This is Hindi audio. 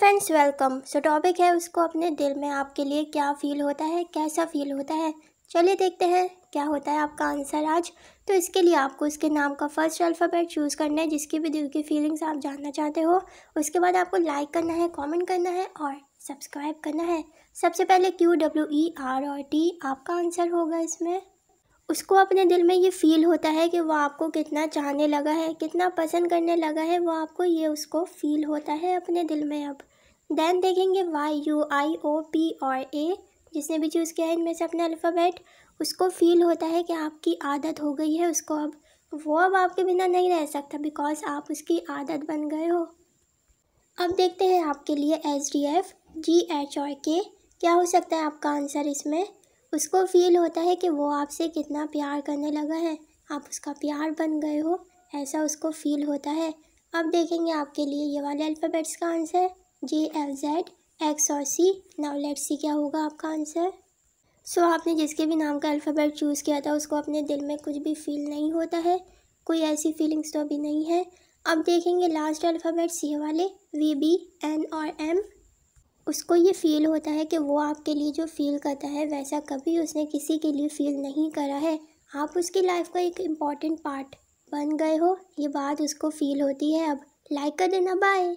फ्रेंड्स वेलकम सो टॉपिक है उसको अपने दिल में आपके लिए क्या फ़ील होता है कैसा फील होता है चलिए देखते हैं क्या होता है आपका आंसर आज तो इसके लिए आपको उसके नाम का फर्स्ट अल्फ़ाबेट चूज़ करना है जिसकी भी दिल की फीलिंग्स आप जानना चाहते हो उसके बाद आपको लाइक करना है कमेंट करना है और सब्सक्राइब करना है सबसे पहले क्यू डब्ल्यू ई आर और टी आपका आंसर होगा इसमें उसको अपने दिल में ये फील होता है कि वो आपको कितना चाहने लगा है कितना पसंद करने लगा है वो आपको ये उसको फील होता है अपने दिल में अब देन देखेंगे Y U I O P और ए जिसने भी चूज़ किया है इनमें से अपना अल्फ़ाबेट उसको फील होता है कि आपकी आदत हो गई है उसको अब वो अब आपके बिना नहीं रह सकता बिकॉज आप उसकी आदत बन गए हो अब देखते हैं आपके लिए H D F G H और के क्या हो सकता है आपका आंसर इसमें उसको फील होता है कि वो आपसे कितना प्यार करने लगा है आप उसका प्यार बन गए हो ऐसा उसको फील होता है अब देखेंगे आपके लिए ये वाले अल्फ़ाबेट्स का answer J L Z X और सी नाउ लेट सी क्या होगा आपका आंसर सो आपने जिसके भी नाम का अल्फ़ाबेट चूज़ किया था उसको अपने दिल में कुछ भी फील नहीं होता है कोई ऐसी फीलिंग्स तो अभी नहीं है अब देखेंगे लास्ट अल्फ़ाबेट ये वाले वी बी एन और एम उसको ये फ़ील होता है कि वो आपके लिए जो फ़ील करता है वैसा कभी उसने किसी के लिए फ़ील नहीं करा है आप उसकी लाइफ का एक इम्पॉर्टेंट पार्ट बन गए हो ये बात उसको फ़ील होती है अब लाइक कर देना बाय